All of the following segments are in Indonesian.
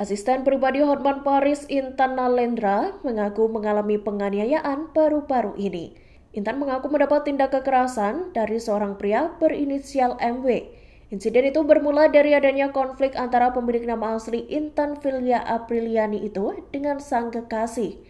Asisten pribadi Hotman Paris Intan Nalendra mengaku mengalami penganiayaan baru-baru ini. Intan mengaku mendapat tindak kekerasan dari seorang pria berinisial MW. Insiden itu bermula dari adanya konflik antara pemilik nama asli Intan Filia Apriliani itu dengan sang kekasih.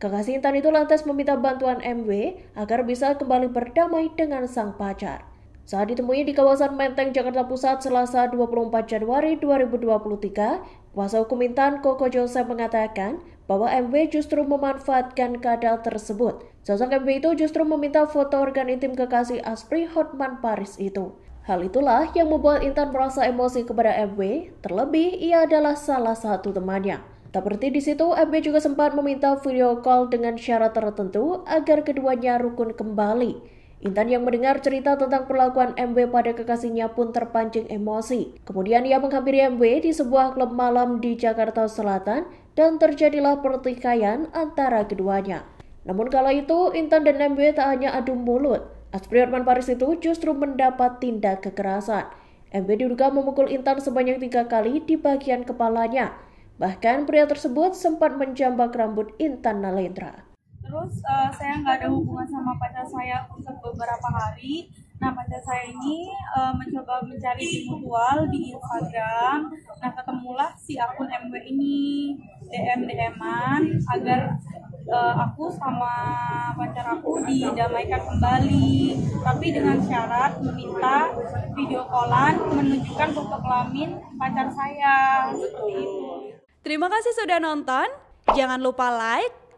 Kekasih Intan itu lantas meminta bantuan MW agar bisa kembali berdamai dengan sang pacar. Saat ditemui di kawasan Menteng, Jakarta Pusat, Selasa 24 Januari 2023, Kuasa hukum Intan Koko Jose mengatakan bahwa MW justru memanfaatkan kadal tersebut. Sosok MW itu justru meminta foto organ intim kekasih Aspri Hotman Paris itu. Hal itulah yang membuat Intan merasa emosi kepada MW, terlebih ia adalah salah satu temannya. Tak berhenti di situ, MW juga sempat meminta video call dengan syarat tertentu agar keduanya rukun kembali. Intan yang mendengar cerita tentang perlakuan MW pada kekasihnya pun terpancing emosi. Kemudian ia menghampiri MW di sebuah klub malam di Jakarta Selatan dan terjadilah pertikaian antara keduanya. Namun kala itu, Intan dan MW tak hanya adu mulut. Aspriotman Paris itu justru mendapat tindak kekerasan. MB diduga memukul Intan sebanyak tiga kali di bagian kepalanya. Bahkan pria tersebut sempat menjambak rambut Intan Nalendra terus uh, saya nggak ada hubungan sama pacar saya untuk beberapa hari nah pacar saya ini uh, mencoba mencari di mutual di Instagram nah ketemulah si akun MW ini DM DMan agar uh, aku sama pacar aku didamaikan kembali tapi dengan syarat meminta video callan menunjukkan foto kelamin pacar saya seperti itu Terima kasih sudah nonton. Jangan lupa like,